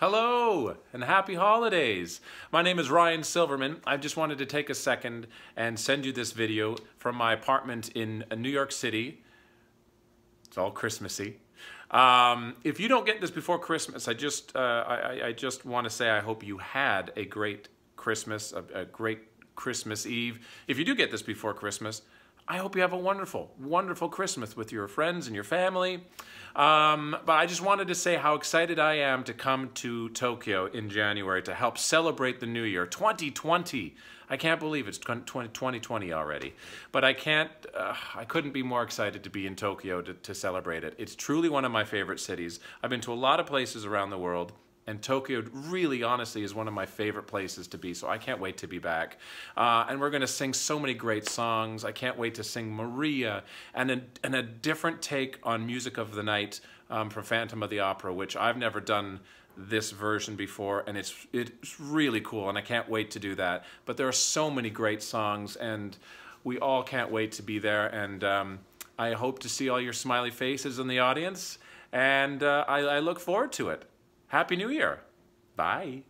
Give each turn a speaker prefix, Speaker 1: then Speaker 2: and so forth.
Speaker 1: Hello and happy holidays. My name is Ryan Silverman. I just wanted to take a second and send you this video from my apartment in New York City. It's all Christmassy. Um, if you don't get this before Christmas, I just, uh, I, I, just want to say I hope you had a great Christmas, a, a great Christmas Eve. If you do get this before Christmas, I hope you have a wonderful, wonderful Christmas with your friends and your family. Um, but I just wanted to say how excited I am to come to Tokyo in January to help celebrate the new year, 2020. I can't believe it's 2020 already. But I can't, uh, I couldn't be more excited to be in Tokyo to, to celebrate it. It's truly one of my favorite cities. I've been to a lot of places around the world. And Tokyo, really honestly, is one of my favorite places to be, so I can't wait to be back. Uh, and we're gonna sing so many great songs. I can't wait to sing Maria and a, and a different take on Music of the Night um, from Phantom of the Opera, which I've never done this version before and it's it's really cool and I can't wait to do that but there are so many great songs and we all can't wait to be there and um, I hope to see all your smiley faces in the audience and uh, I, I look forward to it Happy New Year. Bye.